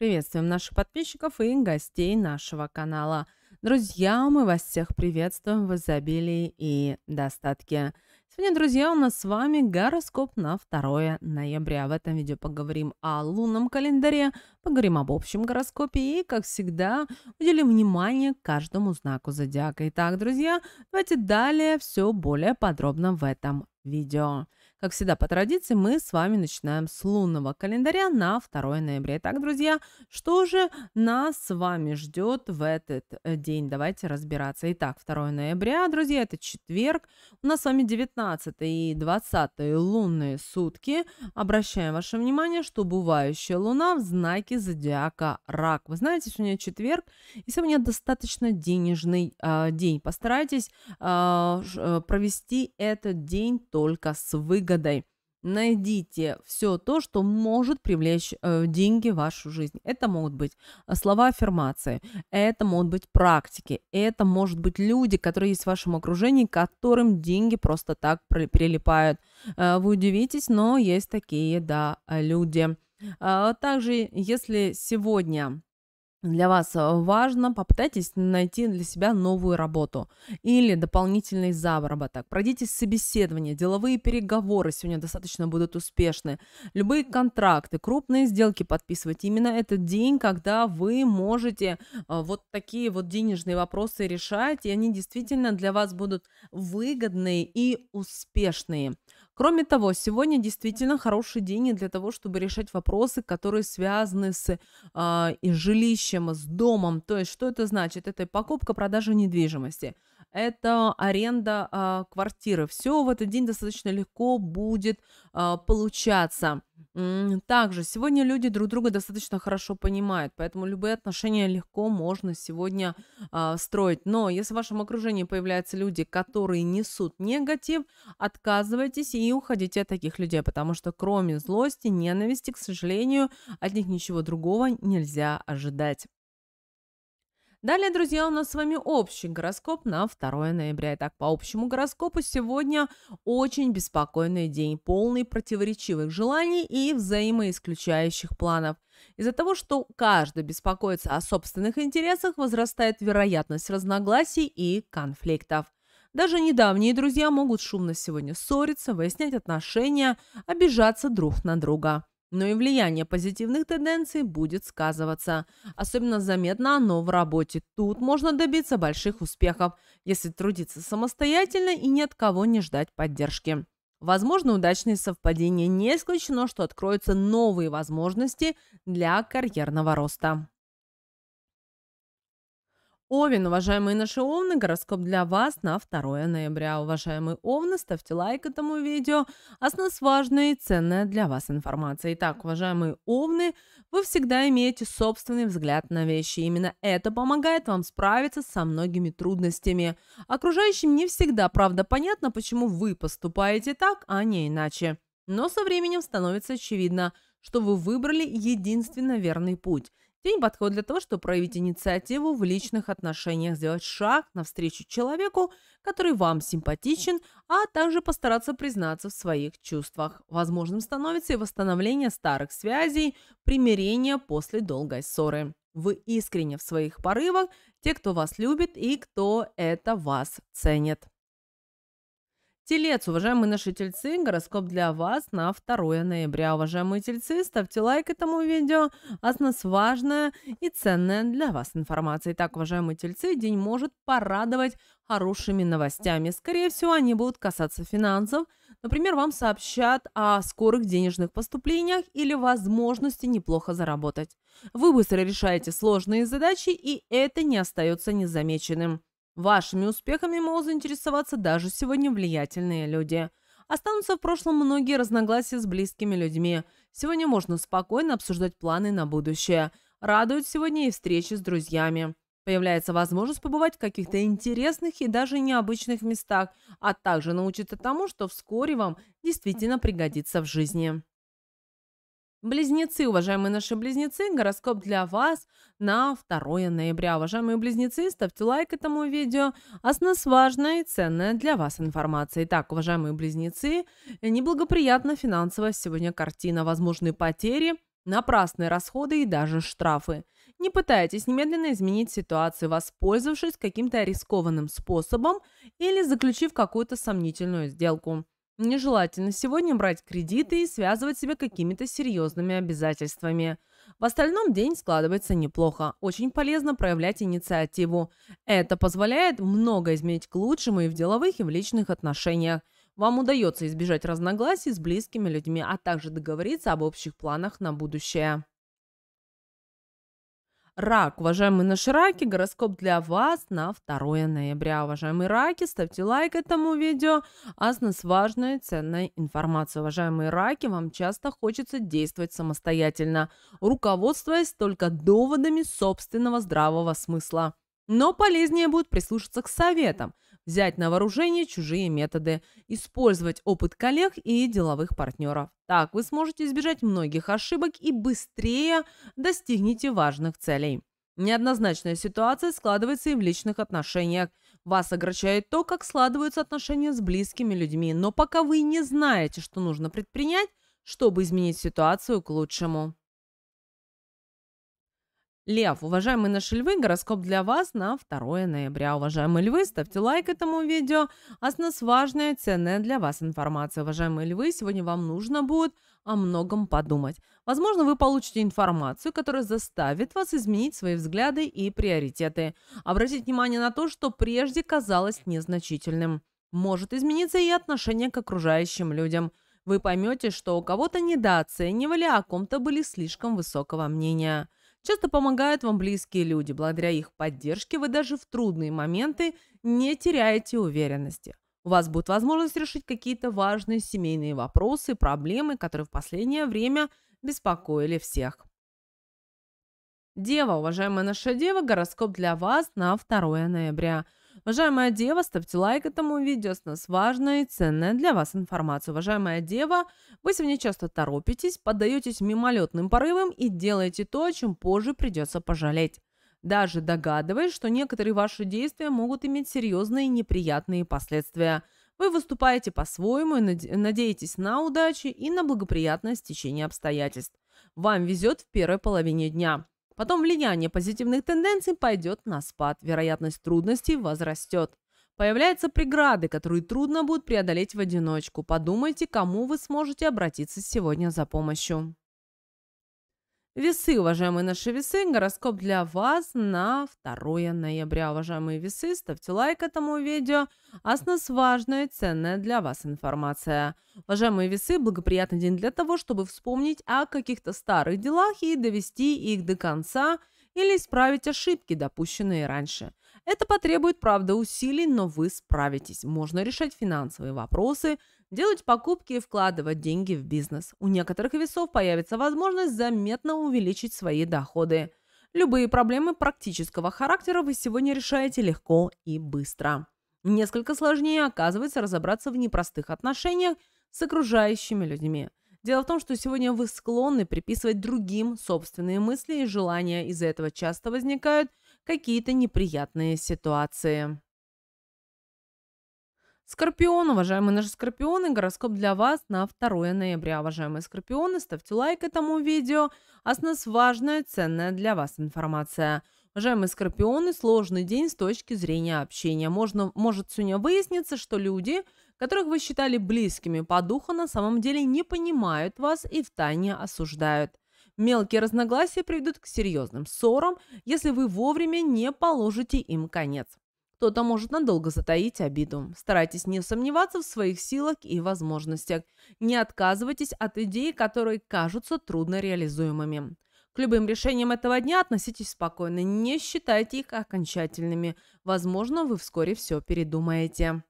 Приветствуем наших подписчиков и гостей нашего канала. Друзья, мы вас всех приветствуем в изобилии и достатке. Сегодня, друзья, у нас с вами гороскоп на 2 ноября. В этом видео поговорим о лунном календаре, поговорим об общем гороскопе и, как всегда, уделим внимание каждому знаку зодиака. Итак, друзья, давайте далее все более подробно в этом видео. Как всегда, по традиции, мы с вами начинаем с лунного календаря на 2 ноября. Итак, друзья, что же нас с вами ждет в этот э, день? Давайте разбираться. Итак, 2 ноября, друзья, это четверг. У нас с вами 19 и 20 лунные сутки. Обращаем ваше внимание, что бывающая луна в знаке зодиака рак. Вы знаете, сегодня четверг, и сегодня достаточно денежный э, день. Постарайтесь а, э, провести этот день только с выгодой выгодой. Найдите все то, что может привлечь э, деньги в вашу жизнь. Это могут быть э, слова аффирмации, это могут быть практики, это может быть люди, которые есть в вашем окружении, которым деньги просто так прилипают. Э, вы удивитесь, но есть такие, да, люди. Э, также, если сегодня для вас э, важно, попытайтесь найти для себя новую работу или дополнительный заработок. Пройдите собеседование, деловые переговоры сегодня достаточно будут успешны. Любые контракты, крупные сделки подписывать. Именно этот день, когда вы можете э, вот такие вот денежные вопросы решать, и они действительно для вас будут выгодные и успешные. Кроме того, сегодня действительно хороший день для того, чтобы решать вопросы, которые связаны с э, жилищем, с домом. То есть, что это значит? Это покупка, продажа недвижимости – это аренда а, квартиры. Все в этот день достаточно легко будет а, получаться. Также сегодня люди друг друга достаточно хорошо понимают, поэтому любые отношения легко можно сегодня а, строить. Но если в вашем окружении появляются люди, которые несут негатив, отказывайтесь и уходите от таких людей, потому что кроме злости, ненависти, к сожалению, от них ничего другого нельзя ожидать. Далее, друзья, у нас с вами общий гороскоп на 2 ноября. Итак, по общему гороскопу сегодня очень беспокойный день, полный противоречивых желаний и взаимоисключающих планов. Из-за того, что каждый беспокоится о собственных интересах, возрастает вероятность разногласий и конфликтов. Даже недавние друзья могут шумно сегодня ссориться, выяснять отношения, обижаться друг на друга. Но и влияние позитивных тенденций будет сказываться. Особенно заметно оно в работе. Тут можно добиться больших успехов, если трудиться самостоятельно и ни от кого не ждать поддержки. Возможно, удачные совпадения не исключено, что откроются новые возможности для карьерного роста. Овен, уважаемые наши овны, гороскоп для вас на 2 ноября. Уважаемые овны, ставьте лайк этому видео, а с нас важная и ценная для вас информация. Итак, уважаемые овны, вы всегда имеете собственный взгляд на вещи. Именно это помогает вам справиться со многими трудностями. Окружающим не всегда, правда, понятно, почему вы поступаете так, а не иначе. Но со временем становится очевидно, что вы выбрали единственно верный путь – день подходит для того, чтобы проявить инициативу в личных отношениях, сделать шаг навстречу человеку, который вам симпатичен, а также постараться признаться в своих чувствах. Возможным становится и восстановление старых связей, примирение после долгой ссоры. Вы искренне в своих порывах, те, кто вас любит и кто это вас ценит. Телец, уважаемые наши тельцы, гороскоп для вас на 2 ноября. Уважаемые тельцы, ставьте лайк этому видео, а с нас важная и ценная для вас информация. Итак, уважаемые тельцы, день может порадовать хорошими новостями. Скорее всего, они будут касаться финансов. Например, вам сообщат о скорых денежных поступлениях или возможности неплохо заработать. Вы быстро решаете сложные задачи, и это не остается незамеченным. Вашими успехами могут заинтересоваться даже сегодня влиятельные люди. Останутся в прошлом многие разногласия с близкими людьми. Сегодня можно спокойно обсуждать планы на будущее. Радуют сегодня и встречи с друзьями. Появляется возможность побывать в каких-то интересных и даже необычных местах, а также научиться тому, что вскоре вам действительно пригодится в жизни. Близнецы, уважаемые наши близнецы, гороскоп для вас на 2 ноября. Уважаемые близнецы, ставьте лайк этому видео, а с нас важная и ценная для вас информация. Итак, уважаемые близнецы, неблагоприятно финансовая сегодня картина, возможные потери, напрасные расходы и даже штрафы. Не пытайтесь немедленно изменить ситуацию, воспользовавшись каким-то рискованным способом или заключив какую-то сомнительную сделку. Нежелательно сегодня брать кредиты и связывать себя какими-то серьезными обязательствами. В остальном день складывается неплохо. Очень полезно проявлять инициативу. Это позволяет много изменить к лучшему и в деловых, и в личных отношениях. Вам удается избежать разногласий с близкими людьми, а также договориться об общих планах на будущее. Рак, уважаемые наши раки, гороскоп для вас на 2 ноября. Уважаемые раки, ставьте лайк этому видео. А с нас важная ценная информация. Уважаемые раки, вам часто хочется действовать самостоятельно, руководствуясь только доводами собственного здравого смысла. Но полезнее будет прислушаться к советам – взять на вооружение чужие методы, использовать опыт коллег и деловых партнеров. Так вы сможете избежать многих ошибок и быстрее достигнете важных целей. Неоднозначная ситуация складывается и в личных отношениях. Вас огорчает то, как складываются отношения с близкими людьми, но пока вы не знаете, что нужно предпринять, чтобы изменить ситуацию к лучшему. Лев, уважаемые наши львы, гороскоп для вас на 2 ноября. Уважаемые львы, ставьте лайк этому видео, а с нас важная, ценная для вас информация. Уважаемые львы, сегодня вам нужно будет о многом подумать. Возможно, вы получите информацию, которая заставит вас изменить свои взгляды и приоритеты. Обратите внимание на то, что прежде казалось незначительным. Может измениться и отношение к окружающим людям. Вы поймете, что у кого-то недооценивали, а о ком-то были слишком высокого мнения – Часто помогают вам близкие люди. Благодаря их поддержке вы даже в трудные моменты не теряете уверенности. У вас будет возможность решить какие-то важные семейные вопросы, проблемы, которые в последнее время беспокоили всех. Дева, уважаемая наша дева, гороскоп для вас на 2 ноября – Уважаемая дева, ставьте лайк этому видео, с нас важная и ценная для вас информация. Уважаемая дева, вы сегодня часто торопитесь, поддаетесь мимолетным порывам и делаете то, о чем позже придется пожалеть. Даже догадываясь, что некоторые ваши действия могут иметь серьезные неприятные последствия. Вы выступаете по-своему и надеетесь на удачу и на благоприятное стечение обстоятельств. Вам везет в первой половине дня. Потом влияние позитивных тенденций пойдет на спад, вероятность трудностей возрастет. Появляются преграды, которые трудно будет преодолеть в одиночку. Подумайте, кому вы сможете обратиться сегодня за помощью. Весы, уважаемые наши весы, гороскоп для вас на 2 ноября. Уважаемые весы, ставьте лайк этому видео, а с нас важная и ценная для вас информация. Уважаемые весы, благоприятный день для того, чтобы вспомнить о каких-то старых делах и довести их до конца или исправить ошибки, допущенные раньше. Это потребует, правда, усилий, но вы справитесь. Можно решать финансовые вопросы, Делать покупки и вкладывать деньги в бизнес. У некоторых весов появится возможность заметно увеличить свои доходы. Любые проблемы практического характера вы сегодня решаете легко и быстро. Несколько сложнее оказывается разобраться в непростых отношениях с окружающими людьми. Дело в том, что сегодня вы склонны приписывать другим собственные мысли и желания. Из-за этого часто возникают какие-то неприятные ситуации. Скорпион, уважаемые наши скорпионы, гороскоп для вас на 2 ноября. Уважаемые скорпионы, ставьте лайк этому видео, а с нас важная, ценная для вас информация. Уважаемые скорпионы, сложный день с точки зрения общения. Можно, может сегодня выясниться, что люди, которых вы считали близкими по духу, на самом деле не понимают вас и втайне осуждают. Мелкие разногласия приведут к серьезным ссорам, если вы вовремя не положите им конец. Кто-то может надолго затаить обиду. Старайтесь не сомневаться в своих силах и возможностях. Не отказывайтесь от идей, которые кажутся трудно реализуемыми. К любым решениям этого дня относитесь спокойно, не считайте их окончательными. Возможно, вы вскоре все передумаете.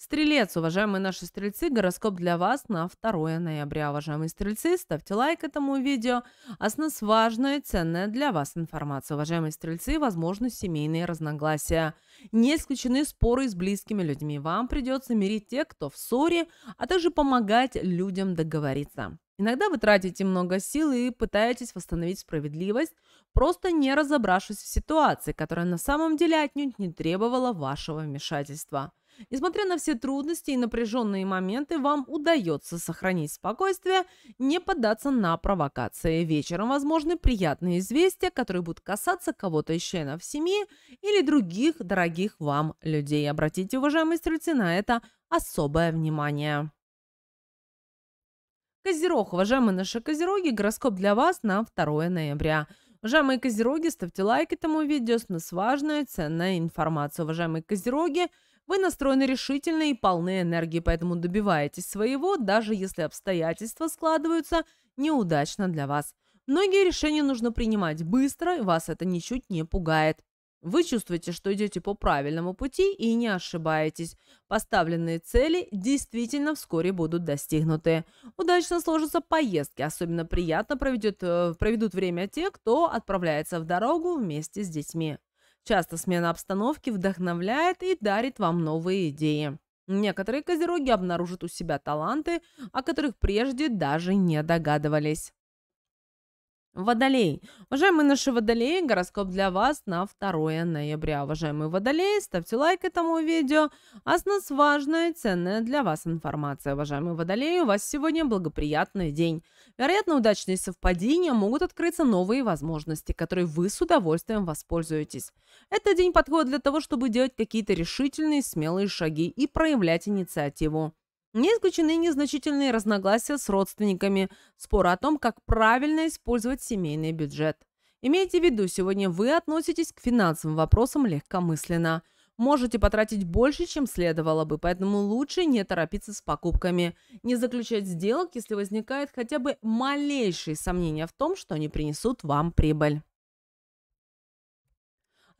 Стрелец, уважаемые наши стрельцы, гороскоп для вас на 2 ноября. Уважаемые стрельцы, ставьте лайк этому видео, а с нас важная и ценная для вас информация. Уважаемые стрельцы, возможны семейные разногласия. Не исключены споры с близкими людьми. Вам придется мирить тех, кто в ссоре, а также помогать людям договориться. Иногда вы тратите много сил и пытаетесь восстановить справедливость, просто не разобравшись в ситуации, которая на самом деле отнюдь не требовала вашего вмешательства. Несмотря на все трудности и напряженные моменты, вам удается сохранить спокойствие, не поддаться на провокации. Вечером возможны приятные известия, которые будут касаться кого-то из членов семьи или других дорогих вам людей. Обратите, уважаемые стрельцы, на это особое внимание. Козерог, уважаемые наши козероги, гороскоп для вас на 2 ноября. Уважаемые козероги, ставьте лайк этому видео, с нас важная ценная информация. Уважаемые козероги, вы настроены решительно и полны энергии, поэтому добиваетесь своего, даже если обстоятельства складываются неудачно для вас. Многие решения нужно принимать быстро, и вас это ничуть не пугает. Вы чувствуете, что идете по правильному пути и не ошибаетесь. Поставленные цели действительно вскоре будут достигнуты. Удачно сложатся поездки, особенно приятно проведет, э, проведут время те, кто отправляется в дорогу вместе с детьми. Часто смена обстановки вдохновляет и дарит вам новые идеи. Некоторые козероги обнаружат у себя таланты, о которых прежде даже не догадывались. Водолей. Уважаемые наши водолеи, гороскоп для вас на 2 ноября. Уважаемые водолеи, ставьте лайк этому видео, а с нас важная и ценная для вас информация. Уважаемые водолеи, у вас сегодня благоприятный день. Вероятно, удачные совпадения могут открыться новые возможности, которые вы с удовольствием воспользуетесь. Этот день подходит для того, чтобы делать какие-то решительные, смелые шаги и проявлять инициативу. Не исключены незначительные разногласия с родственниками, споры о том, как правильно использовать семейный бюджет. Имейте в виду, сегодня вы относитесь к финансовым вопросам легкомысленно. Можете потратить больше, чем следовало бы, поэтому лучше не торопиться с покупками. Не заключать сделок, если возникает хотя бы малейшие сомнения в том, что они принесут вам прибыль.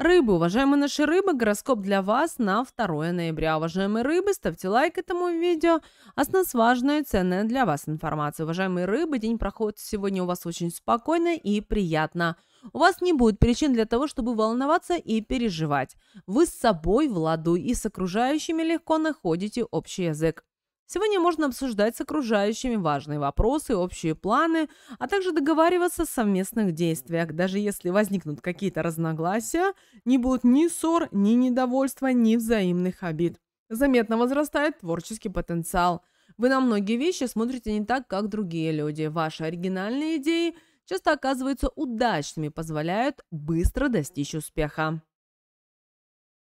Рыбы, уважаемые наши рыбы, гороскоп для вас на 2 ноября. Уважаемые рыбы, ставьте лайк этому видео, а с нас важная и ценная для вас информация. Уважаемые рыбы, день проходит сегодня у вас очень спокойно и приятно. У вас не будет причин для того, чтобы волноваться и переживать. Вы с собой в ладу и с окружающими легко находите общий язык. Сегодня можно обсуждать с окружающими важные вопросы, общие планы, а также договариваться о совместных действиях. Даже если возникнут какие-то разногласия, не будет ни ссор, ни недовольства, ни взаимных обид. Заметно возрастает творческий потенциал. Вы на многие вещи смотрите не так, как другие люди. Ваши оригинальные идеи часто оказываются удачными, позволяют быстро достичь успеха.